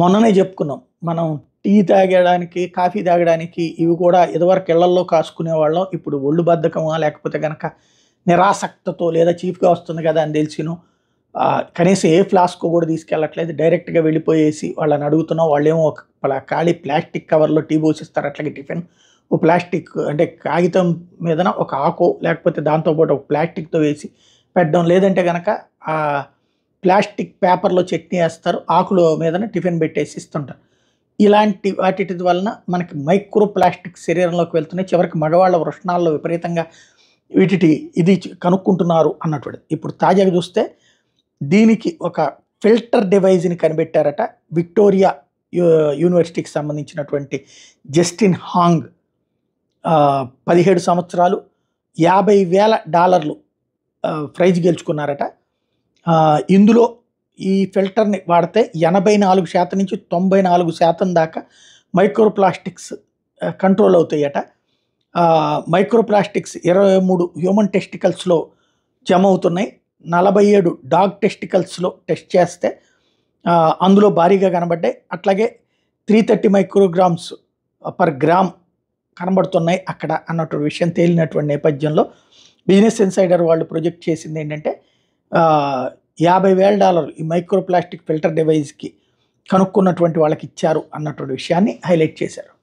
మొన్ననే చెప్పుకున్నాం మనం టీ తాగడానికి కాఫీ తాగడానికి ఇవి కూడా ఇదివరకు ఇళ్లల్లో వాళ్ళం ఇప్పుడు ఒళ్ళు బద్ధకమా లేకపోతే కనుక నిరాసక్తతో లేదా చీఫ్గా వస్తుంది కదా అని తెలిసిన కనీసం ఏ ఫ్లాస్క్ కూడా తీసుకెళ్ళట్లేదు డైరెక్ట్గా వెళ్ళిపోయేసి వాళ్ళని అడుగుతున్నాం వాళ్ళేమో ఒక ఖాళీ ప్లాస్టిక్ కవర్లో టీ పోసిస్తారు అట్లాగే టిఫిన్ ఓ ప్లాస్టిక్ అంటే కాగితం మీదన ఒక ఆకో లేకపోతే దాంతోపాటు ఒక ప్లాస్టిక్తో వేసి పెట్టడం లేదంటే కనుక ప్లాస్టిక్ పేపర్లో చట్నీ వేస్తారు ఆకుల మీదన టిఫిన్ పెట్టేసి ఇస్తుంటారు ఇలాంటి వాటి వలన మనకి మైక్రో ప్లాస్టిక్ శరీరంలోకి వెళ్తున్నాయి చివరికి మగవాళ్ళ వృషణాల్లో విపరీతంగా వీటిటి ఇది కనుక్కుంటున్నారు అన్నటువంటి ఇప్పుడు తాజాగా చూస్తే దీనికి ఒక ఫిల్టర్ డివైజ్ని కనిపెట్టారట విక్టోరియా యూనివర్సిటీకి సంబంధించినటువంటి జస్టిన్ హాంగ్ పదిహేడు సంవత్సరాలు యాభై వేల డాలర్లు ప్రైజ్ గెలుచుకున్నారట ఇందులో ఈ ఫిల్టర్ని వాడితే ఎనభై నాలుగు శాతం నుంచి తొంభై నాలుగు శాతం దాకా మైక్రోప్లాస్టిక్స్ కంట్రోల్ అవుతాయట మైక్రోప్లాస్టిక్స్ ఇరవై మూడు హ్యూమన్ టెస్టికల్స్లో జమ అవుతున్నాయి నలభై ఏడు డాగ్ టెస్టికల్స్లో టెస్ట్ చేస్తే అందులో భారీగా కనబడ్డాయి అట్లాగే three thirty micrograms per gram కనబడుతున్నాయి అక్కడ అన్నటువంటి విషయం తేలినటువంటి నేపథ్యంలో బిజినెస్ ఇన్సైడర్ వాళ్ళు ప్రొజెక్ట్ చేసింది ఏంటంటే యాభై వేల డాలర్లు ఈ మైక్రోప్లాస్టిక్ ఫిల్టర్ డివైస్కి కనుక్కున్నటువంటి వాళ్ళకి ఇచ్చారు అన్నటువంటి విషయాన్ని హైలైట్ చేశారు